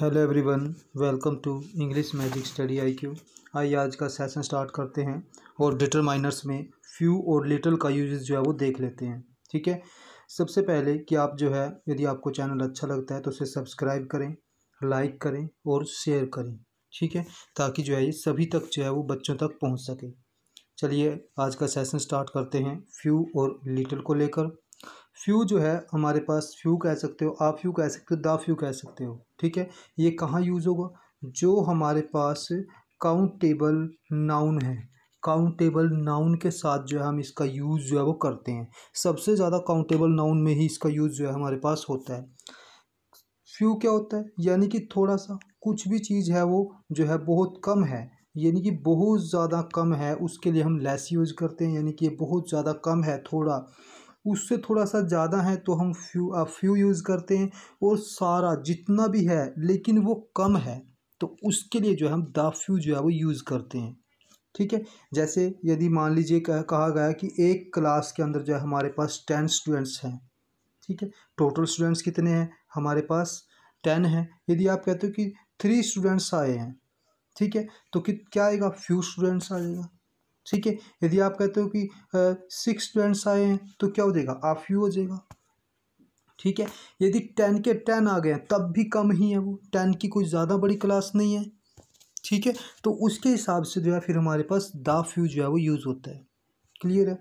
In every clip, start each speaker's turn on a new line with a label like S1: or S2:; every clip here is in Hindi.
S1: hello everyone welcome to English magic study IQ आइए आज का सेशन स्टार्ट करते हैं और डिटरमाइनर्स में फ्यू और लिटल का यूजेस जो है वो देख लेते हैं ठीक है सबसे पहले कि आप जो है यदि आपको चैनल अच्छा लगता है तो उसे सब्सक्राइब करें लाइक करें और शेयर करें ठीक है ताकि जो है ये सभी तक जो है वो बच्चों तक पहुँच सके चलिए आज का सेशन स्टार्ट करते हैं फ्यू और लिटल को लेकर फ्यू जो है हमारे पास फ्यू कह सकते हो आप फ्यू कह सकते हो दा फ्यू कह सकते हो ठीक है ये कहाँ यूज़ होगा जो हमारे पास काउंटेबल नाउन है काउंटेबल नाउन के साथ जो है हम इसका यूज़ जो है वो करते हैं सबसे ज़्यादा काउंटेबल नाउन में ही इसका यूज़ जो है हमारे पास होता है फ्यू क्या होता है यानी कि थोड़ा सा कुछ भी चीज़ है वो जो है बहुत कम है यानी कि बहुत ज़्यादा कम है उसके लिए हम लेस यूज़ करते हैं यानी कि ये बहुत ज़्यादा कम है थोड़ा उससे थोड़ा सा ज़्यादा है तो हम फ्यू फ्यू यूज़ करते हैं और सारा जितना भी है लेकिन वो कम है तो उसके लिए जो है हम द फ्यू जो है वो यूज़ करते हैं ठीक है जैसे यदि मान लीजिए कहा गया कि एक क्लास के अंदर जो है हमारे पास टेन स्टूडेंट्स हैं ठीक है टोटल स्टूडेंट्स कितने हैं हमारे पास टेन हैं यदि आप कहते हो कि थ्री स्टूडेंट्स आए हैं ठीक है तो कित क्या आएगा फ्यू स्टूडेंट्स आएगा ठीक है यदि आप कहते हो कि सिक्स स्टूडेंट्स आए हैं तो क्या हो जाएगा आफ यू हो जाएगा ठीक है यदि टेन के टेन आ गए हैं तब भी कम ही है वो टेन की कोई ज़्यादा बड़ी क्लास नहीं है ठीक है तो उसके हिसाब से जो है फिर हमारे पास दा यू जो है वो यूज़ होता है क्लियर है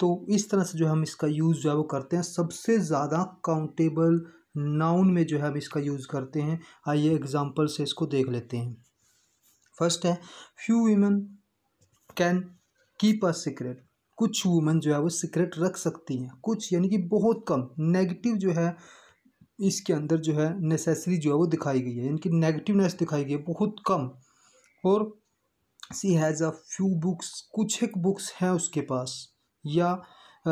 S1: तो इस तरह से जो हम इसका यूज़ जो है वो करते हैं सबसे ज़्यादा काउंटेबल नाउन में जो है हम इसका यूज़ करते हैं आइए एग्जाम्पल से इसको देख लेते हैं फर्स्ट है few women can keep a secret कुछ वुमेन जो है वो सीक्रेट रख सकती हैं कुछ यानी कि बहुत कम नेगेटिव जो है इसके अंदर जो है नेसेसरी जो है वो दिखाई गई है यानी कि नेगेटिवनेस दिखाई गई है बहुत कम और she has a few books कुछ एक बुक्स हैं उसके पास या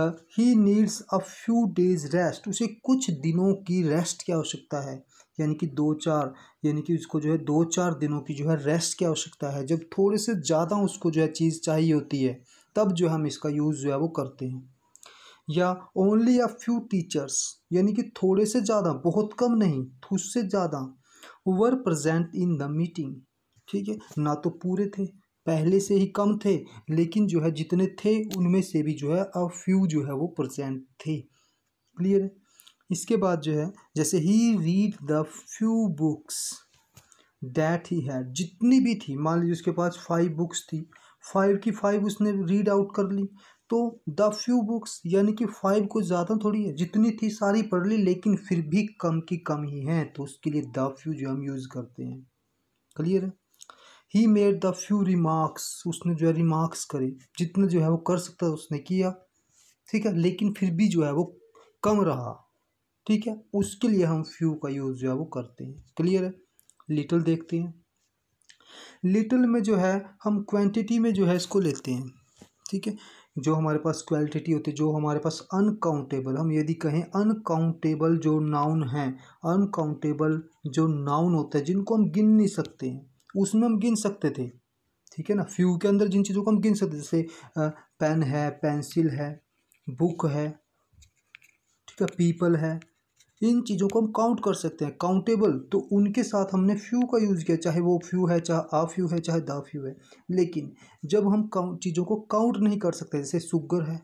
S1: he needs a few days rest उसे कुछ दिनों की रेस्ट की आवश्यकता है यानी कि दो चार यानी कि उसको जो है दो चार दिनों की जो है रेस्ट की आवश्यकता है जब थोड़े से ज़्यादा उसको जो है चीज़ चाहिए होती है तब जो हम इसका यूज़ जो है वो करते हैं या ओनली अ फ्यू टीचर्स यानी कि थोड़े से ज़्यादा बहुत कम नहीं उससे ज़्यादा were present in the meeting ठीक है ना तो पूरे थे पहले से ही कम थे लेकिन जो है जितने थे उनमें से भी जो है अब फ्यू जो है वो परसेंट थे क्लियर है इसके बाद जो है जैसे he read the few books that he है जितनी भी थी मान लीजिए उसके पास फाइव बुक्स थी फाइव की फाइव उसने रीड आउट कर ली तो द फ्यू बुक्स यानी कि फाइव को ज़्यादा थोड़ी है जितनी थी सारी पढ़ ली लेकिन फिर भी कम की कम ही है तो उसके लिए द फ्यू जो हम यूज़ करते हैं क्लियर है he made the few remarks उसने जो है रिमार्क्स करे जितने जो है वो कर सकता था उसने किया ठीक है लेकिन फिर भी जो है वो कम रहा ठीक है उसके लिए हम फ्यू का यूज़ जो है वो करते हैं क्लियर है लिटल देखते हैं लिटल में जो है हम क्वांटिटी में जो है इसको लेते हैं ठीक है जो हमारे पास क्वालिटी होती है जो हमारे पास अनकाउंटेबल हम यदि कहें अनकाउंटेबल जो नाउन हैं अनकाउंटेबल जो नाउन होता है जिनको हम गिन नहीं सकते हैं उसमें हम गिन सकते थे ठीक है ना फ्यू के अंदर जिन चीज़ों को हम गिन सकते जैसे पेन है पेंसिल है बुक है ठीक है पीपल है इन चीज़ों को हम काउंट कर सकते हैं काउंटेबल तो उनके साथ हमने फ्यू का यूज़ किया चाहे वो फ्यू है चाहे आ फ्यू है चाहे दा फ्यू है लेकिन जब हम चीज़ों को काउंट नहीं कर सकते जैसे शुगर है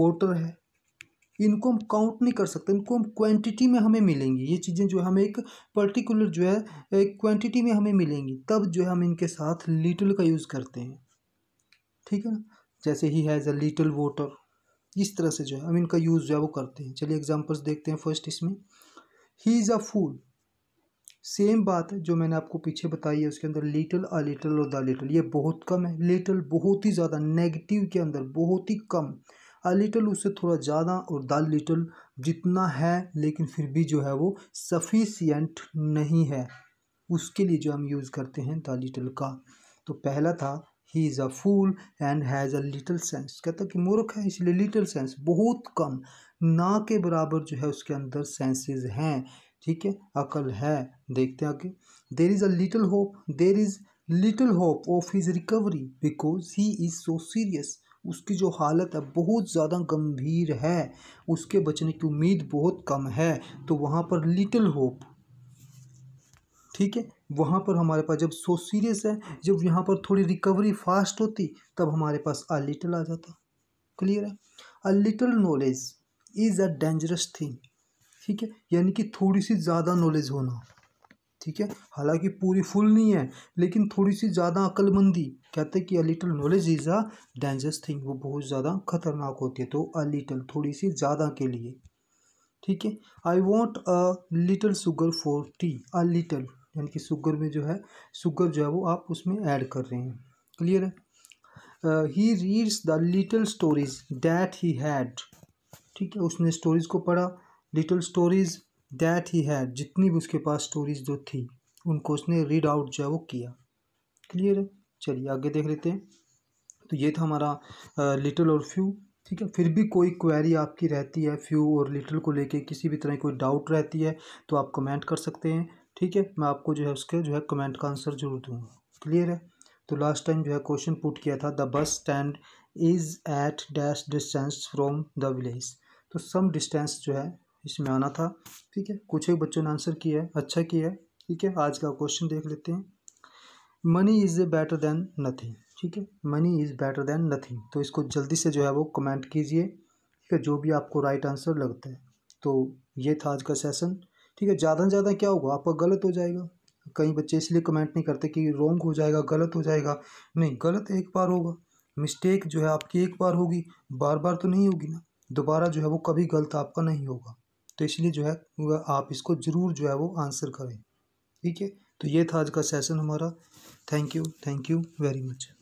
S1: वाटर है इनको हम काउंट नहीं कर सकते इनको हम क्वांटिटी में हमें मिलेंगी ये चीज़ें जो है हमें एक पर्टिकुलर जो है एक क्वांटिटी में हमें मिलेंगी तब जो है हम इनके साथ लिटिल का यूज़ करते हैं ठीक है ना जैसे he has a little water इस तरह से जो है हम इनका यूज़ जो है वो करते हैं चलिए एग्जाम्पल्स देखते हैं फर्स्ट इसमें ही इज़ अ फूल सेम बात है जो मैंने आपको पीछे बताई है उसके अंदर लिटल अ लिटल और द लिटल ये बहुत कम है लिटल बहुत ही ज़्यादा नेगेटिव के अंदर बहुत ही कम अ लिटल उससे थोड़ा ज़्यादा और द लिटल जितना है लेकिन फिर भी जो है वो सफिशियंट नहीं है उसके लिए जो हम यूज़ करते हैं द लिटल का तो पहला था he is a fool and has a little sense कहता कि मूर्ख है इसलिए लिटल सेंस बहुत कम ना के बराबर जो है उसके अंदर सेंसेस हैं ठीक है अकल है देखते हैं आगे there is a little hope there is little hope of his recovery because he is so serious उसकी जो हालत है बहुत ज़्यादा गंभीर है उसके बचने की उम्मीद बहुत कम है तो वहाँ पर लिटिल होप ठीक है वहाँ पर हमारे पास जब सो सीरियस है जब यहाँ पर थोड़ी रिकवरी फास्ट होती तब हमारे पास आ लिटल आ जाता क्लियर है a little knowledge is a dangerous thing ठीक है यानी कि थोड़ी सी ज़्यादा नॉलेज होना ठीक है हालांकि पूरी फुल नहीं है लेकिन थोड़ी सी ज़्यादा अक्लमंदी कहते हैं कि a little knowledge is a dangerous thing वो बहुत ज़्यादा खतरनाक होती है तो अ लिटल थोड़ी सी ज़्यादा के लिए ठीक है I want a little sugar for tea a little यानी कि शुगर में जो है शुगर जो है वो आप उसमें ऐड कर रहे हैं क्लियर है he reads the little stories that he had ठीक है उसने स्टोरीज को पढ़ा little stories that he had जितनी भी उसके पास स्टोरीज जो थी उनको उसने रीड आउट जो है वो किया क्लियर है चलिए आगे देख लेते हैं तो ये था हमारा लिटिल और फ्यू ठीक है फिर भी कोई क्वेरी आपकी रहती है फ्यू और लिटिल को लेके किसी भी तरह की कोई डाउट रहती है तो आप कमेंट कर सकते हैं ठीक है मैं आपको जो है उसके जो है कमेंट का आंसर जरूर दूंगा क्लियर है तो लास्ट टाइम जो है क्वेश्चन पुट किया था the bus stand is at dash distance from the village तो सम डिस्टेंस जो है इसमें आना था ठीक है कुछ ही बच्चों ने आंसर किया है अच्छा किया है ठीक है आज का क्वेश्चन देख लेते हैं money is a better than nothing ठीक है money is better than nothing तो इसको जल्दी से जो है वो कमेंट कीजिए ठीक है जो भी आपको राइट आंसर लगता है तो ये था आज का सेशन ठीक है ज़्यादा से ज़्यादा क्या होगा आपका गलत हो जाएगा कई बच्चे इसलिए कमेंट नहीं करते कि रॉन्ग हो जाएगा गलत हो जाएगा नहीं गलत एक बार होगा मिस्टेक जो है आपकी एक बार होगी बार बार तो नहीं होगी ना दोबारा जो है वो कभी गलत आपका नहीं होगा तो इसलिए जो है वह आप इसको ज़रूर जो है वो आंसर करें ठीक है तो ये था आज का सेशन हमारा thank you thank you very much